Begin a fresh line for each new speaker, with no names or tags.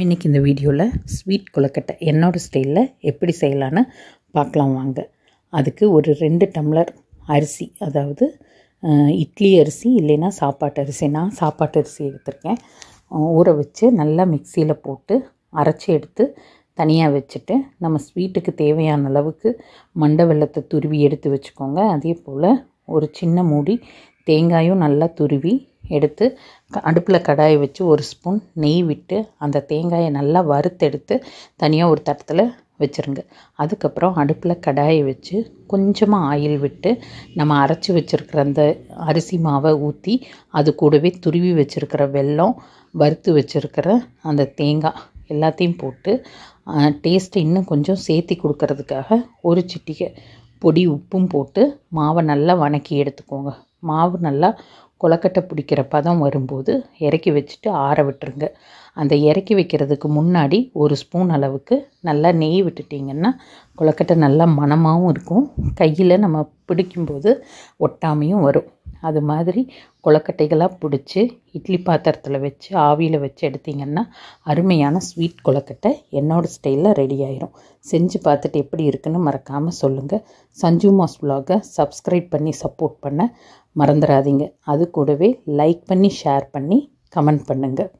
இன்றைக்கி இந்த வீடியோவில் ஸ்வீட் கொழுக்கட்டை என்னோடய ஸ்டைலில் எப்படி செய்யலான்னு பார்க்கலாம் வாங்க அதுக்கு ஒரு ரெண்டு டம்ளர் அரிசி அதாவது இட்லி அரிசி இல்லைன்னா சாப்பாட்டு அரிசி நான் சாப்பாட்டு அரிசி எடுத்திருக்கேன் ஊற வச்சு நல்லா மிக்சியில் போட்டு அரைச்சி எடுத்து தனியாக வச்சுட்டு நம்ம ஸ்வீட்டுக்கு தேவையான அளவுக்கு மண்டை வெள்ளத்தை துருவி எடுத்து வச்சுக்கோங்க அதே போல் ஒரு சின்ன மூடி தேங்காயும் நல்லா துருவி எடுத்து அடுப்பில் கடாயை வச்சு ஒரு ஸ்பூன் நெய் விட்டு அந்த தேங்காயை நல்லா வறுத்தெடுத்து தனியாக ஒரு தட்டத்தில் வச்சுருங்க அதுக்கப்புறம் அடுப்பில் கடாயை வச்சு கொஞ்சமாக ஆயில் விட்டு நம்ம அரைச்சி வச்சுருக்கிற அந்த அரிசி மாவை ஊற்றி அது கூடவே துருவி வச்சுருக்கிற வெல்லம் வறுத்து வச்சுருக்கிற அந்த தேங்காய் எல்லாத்தையும் போட்டு டேஸ்ட்டு இன்னும் கொஞ்சம் சேர்த்தி கொடுக்கறதுக்காக ஒரு சிட்டிகை பொடி உப்பும் போட்டு மாவை நல்லா வணக்கி எடுத்துக்கோங்க மாவு நல்லா கொலக்கட்டை பிடிக்கிற பதம் வரும்போது இறக்கி வச்சுட்டு ஆற விட்டுருங்க அந்த இறக்கி வைக்கிறதுக்கு முன்னாடி ஒரு ஸ்பூன் அளவுக்கு நல்லா நெய் விட்டுட்டிங்கன்னா கொலக்கட்டை நல்லா மணமாகவும் இருக்கும் கையில் நம்ம பிடிக்கும்போது ஒட்டாமையும் வரும் அது மாதிரி கொலக்கட்டைகளாக பிடிச்சி இட்லி பாத்திரத்தில் வச்சு ஆவியில் வச்சு எடுத்திங்கன்னா அருமையான ஸ்வீட் கொலக்கட்டை என்னோடய ஸ்டைலில் ரெடி ஆயிரும் செஞ்சு பார்த்துட்டு எப்படி இருக்குன்னு மறக்காமல் சொல்லுங்கள் சஞ்சு மாஸ் ப்ளாகை சப்ஸ்கிரைப் பண்ணி சப்போர்ட் பண்ண மறந்துடாதீங்க அது கூடவே லைக் பண்ணி ஷேர் பண்ணி கமெண்ட் பண்ணுங்கள்